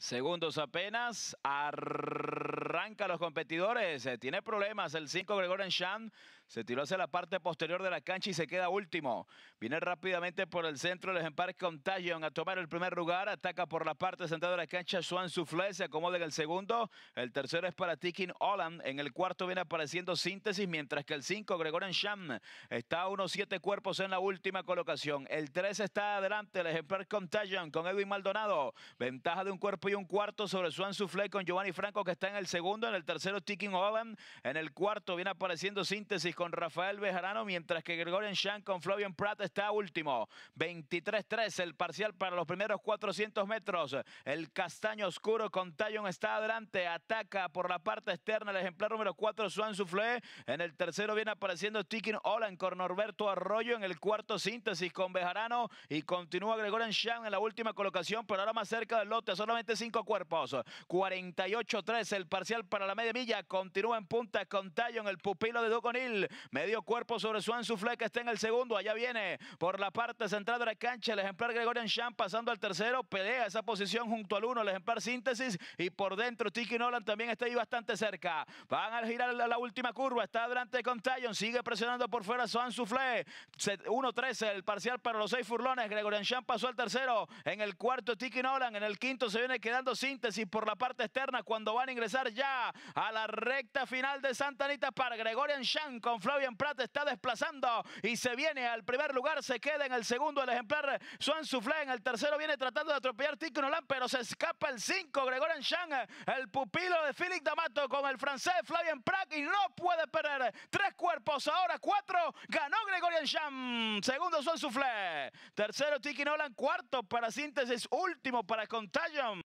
Segundos apenas. Arranca los competidores. Eh, tiene problemas el 5 Gregorian Shan. Se tiró hacia la parte posterior de la cancha y se queda último. Viene rápidamente por el centro el ejemplar Contagion a tomar el primer lugar. Ataca por la parte central de la cancha Swan Soufflé. Se acomoda en el segundo. El tercero es para Ticking Holland. En el cuarto viene apareciendo Síntesis, mientras que el cinco Gregorian Sham, está a unos siete cuerpos en la última colocación. El tres está adelante el ejemplar Contagion con Edwin Maldonado. Ventaja de un cuerpo y un cuarto sobre Swan Soufflé con Giovanni Franco que está en el segundo. En el tercero Tikin Holland. En el cuarto viene apareciendo Síntesis con Rafael Bejarano, mientras que Gregorian Shan con Flavian Pratt está último. 23-3 el parcial para los primeros 400 metros. El castaño oscuro con Tallon está adelante, ataca por la parte externa el ejemplar número 4 Suan Soufflé. En el tercero viene apareciendo Tikin Holland con Norberto Arroyo en el cuarto síntesis con Bejarano y continúa Gregorian Shan en la última colocación, pero ahora más cerca del lote, solamente cinco cuerpos. 48-3 el parcial para la media milla, continúa en punta con Tallon, el pupilo de Duconil Medio cuerpo sobre Swan Sufle que está en el segundo. Allá viene por la parte central de la cancha el ejemplar Gregorian Champ pasando al tercero. Pelea esa posición junto al uno, el ejemplar Síntesis. Y por dentro Tiki Nolan también está ahí bastante cerca. Van a girar la, última curva. Está delante con Tayon. Sigue presionando por fuera Swan Sufle, 1-13 el parcial para los seis furlones. Gregorian Champ pasó al tercero. En el cuarto Tiki Nolan. En el quinto se viene quedando Síntesis por la parte externa cuando van a ingresar ya a la recta final de Santa Anita para Gregorian Shan con Flavian Pratt está desplazando y se viene al primer lugar, se queda en el segundo el ejemplar Swan Soufflé, en el tercero viene tratando de atropellar Tiki Nolan, pero se escapa el 5, Gregorian Chan, el pupilo de Félix D'Amato con el francés Flavian Pratt y no puede perder. Tres cuerpos, ahora cuatro, ganó Gregorian Shang, segundo Swan Soufflé, tercero Tiki Nolan, cuarto para síntesis, último para Contagion.